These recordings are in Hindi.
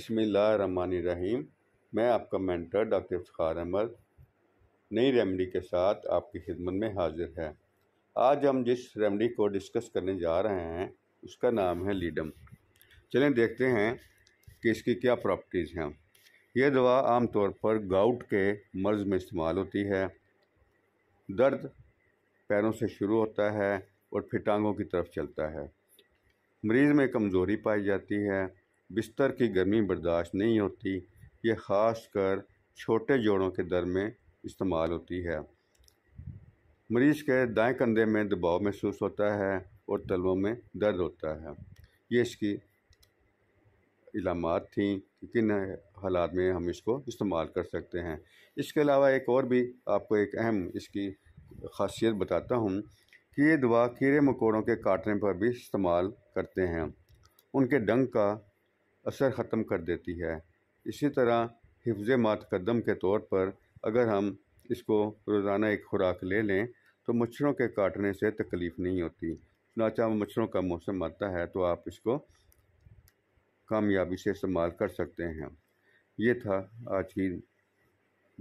रहीम मैं आपका मेंटर डॉक्टर इफ्तार अहमद नई रेमडी के साथ आपकी खिदमत में हाजिर है आज हम जिस रेमडी को डिस्कस करने जा रहे हैं उसका नाम है लीडम चलें देखते हैं कि इसकी क्या प्रॉपर्टीज़ हैं यह दवा आमतौर पर गाउट के मर्ज़ में इस्तेमाल होती है दर्द पैरों से शुरू होता है और फिर टांगों की तरफ चलता है मरीज़ में कमज़ोरी पाई जाती है बिस्तर की गर्मी बर्दाश्त नहीं होती ये ख़ास कर छोटे जोड़ों के दर में इस्तेमाल होती है मरीज़ के दाएं कंधे में दबाव महसूस होता है और तलवों में दर्द होता है ये इसकी इलामत थी कि किन हालात में हम इसको इस्तेमाल कर सकते हैं इसके अलावा एक और भी आपको एक अहम इसकी खासियत बताता हूँ कि ये दवा कीड़े मकोड़ों के काटने पर भी इस्तेमाल करते हैं उनके डंग का असर ख़त्म कर देती है इसी तरह हिफ्ज़ मातकदम के तौर पर अगर हम इसको रोज़ाना एक खुराक ले लें तो मच्छरों के काटने से तकलीफ़ नहीं होती नाचा मच्छरों का मौसम आता है तो आप इसको कामयाबी से इस्तेमाल कर सकते हैं ये था आज की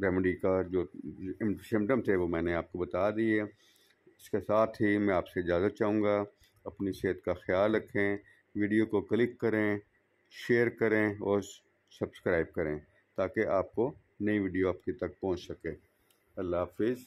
रेमडी का जो सिम्टम थे वो मैंने आपको बता दिए इसके साथ ही मैं आपसे इजाज़त चाहूँगा अपनी सेहत का ख्याल रखें वीडियो को क्लिक करें शेयर करें और सब्सक्राइब करें ताकि आपको नई वीडियो आपके तक पहुंच सके अल्लाह हाफिज़